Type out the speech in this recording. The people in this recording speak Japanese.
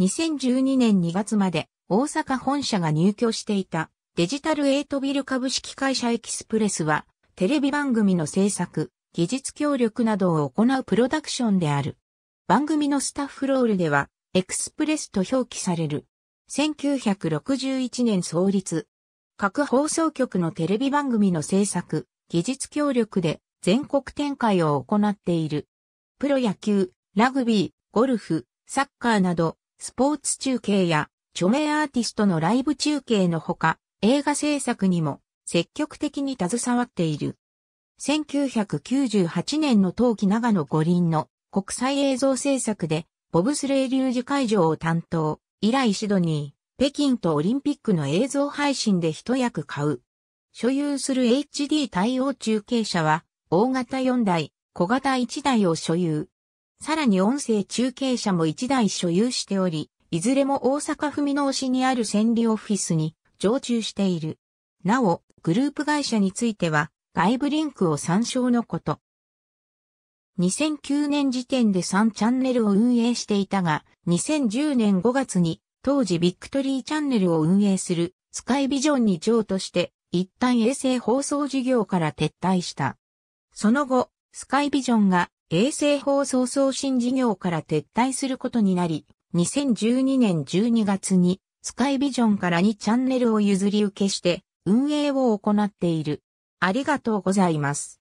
2012年2月まで大阪本社が入居していたデジタルエイトビル株式会社エキスプレスはテレビ番組の制作、技術協力などを行うプロダクションである。番組のスタッフロールではエクスプレスと表記される。1961年創立。各放送局のテレビ番組の制作、技術協力で全国展開を行っている。プロ野球、ラグビー、ゴルフ、サッカーなどスポーツ中継や著名アーティストのライブ中継のほか、映画制作にも積極的に携わっている。1998年の冬季長野五輪の国際映像制作で、ボブスレー流樹会場を担当、以来シドニー、北京とオリンピックの映像配信で一役買う。所有する HD 対応中継車は、大型4台、小型1台を所有。さらに音声中継車も1台所有しており、いずれも大阪府美濃市にある千里オフィスに常駐している。なお、グループ会社については、外部リンクを参照のこと。2009年時点で3チャンネルを運営していたが、2010年5月に当時ビクトリーチャンネルを運営するスカイビジョンに譲渡して一旦衛星放送事業から撤退した。その後、スカイビジョンが衛星放送送信事業から撤退することになり、2012年12月にスカイビジョンから2チャンネルを譲り受けして運営を行っている。ありがとうございます。